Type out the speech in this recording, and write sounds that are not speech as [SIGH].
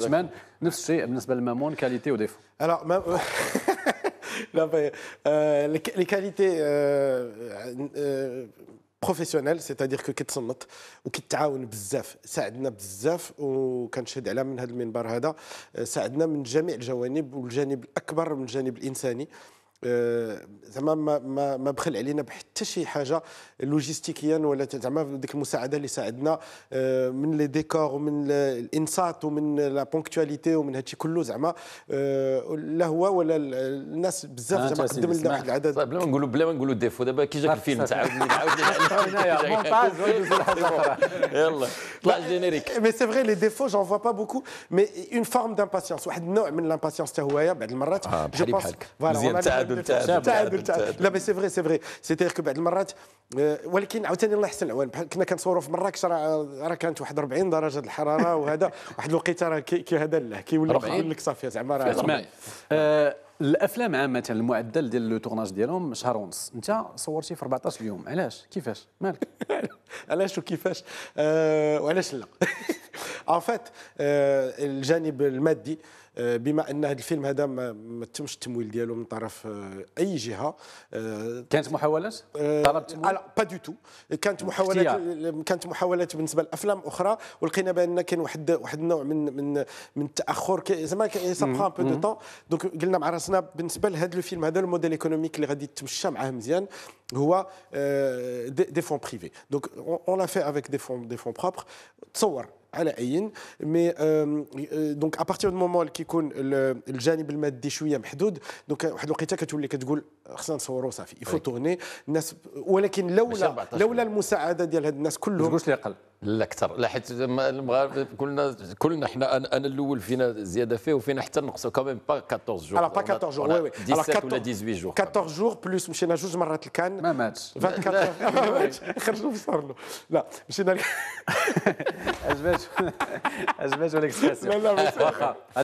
باتمان نفس الشيء بالنسبه لمامون كاليتي وديفو الوغ ما لا لي كاليتي بروفيسيونيل سيتادير كو كتصنت وكتعاون بزاف ساعدنا بزاف وكنشهد على من هذا المنبر هذا ساعدنا من جميع الجوانب والجانب الاكبر من الجانب الانساني آه، زعما ما ما ما بخل علينا بحتى شي حاجه لوجيستيكيا ولا زعما ديك المساعده اللي ساعدنا آه، من لي ديكور ومن الانصات ومن لا بونكتواليتي ومن هادشي كله زعما آه، لا هو ولا الناس بزاف زعما قدم لنا واحد العدد طيب، بلا ما نقولوا بلا ما نقولوا ديفو دابا كي جاك طيب، الفيلم تعاودني تعاودني [LAUGHS] [LAUGHS] [LAUGHS] يلا طلع جينيريك مي سي فغي لي ديفو جون فوا با بوكو مي اون فورم دامباسيونس واحد النوع من لامباسيونس حتى هويا بعض المرات جو بونس فوالا تعادل تعادل تعادل لا بس سي فغي سي فغي سيتيغ كو بعض المرات آه، ولكن عاوتاني الله يحسن العوان بحال كنا كنصوروا في مراكش راه راه كانت واحد 40 درجه الحراره وهذا [LAUGHS] واحد الوقيته راه كي هذا لا كيولي كيقول لك صافي زعما راه آه، الافلام عامه المعدل ديال لو تورناج ديالهم شهر ونص انت صورتي في 14 يوم علاش كيفاش مالك [LAUGHS] علاش وكيفاش أه وعلاش لا [LAUGHS] ان فات euh, الجانب المادي آه، بما ان هذا الفيلم هذا ما تمش التمويل ديالو من طرف آه، اي جهه آه، كانت محاولات طلبت لا با دو تو كانت محاولات كانت محاولات بالنسبه لافلام اخرى ولقينا بان كاين واحد واحد النوع من من من التاخر زعما سا ان بو دو طون دونك قلنا مع راسنا بالنسبه لهذا الفيلم هذا الموديل ايكونوميك اللي غادي يتمشى معاه مزيان هو دي فون بريفي دونك اون لا في افيك دي فون دي فون بروبر تصور على اين مي دونك بارتير دو مومون اللي كيكون الجانب المادي شويه محدود دونك واحد الوقيته كتولي كتقول خصنا نصوروا صافي يفو تورني الناس ولكن لولا لولا المساعده ديال هاد الناس كلهم ما لي اقل لا اكثر لا حيت المغاربه كلنا كلنا حنا انا, أنا الاول فينا زياده فيه وفينا حتى نقصوا كمان با 14 جور با 14 جور وي وي 17 ولا 18 جور 14 جور بلوس مشينا جوج مرات لكان ما ماتش 24 خرجوا في صار له لا مشينا [LAUGHS] אז באיזשהו אקספרסיה. לא,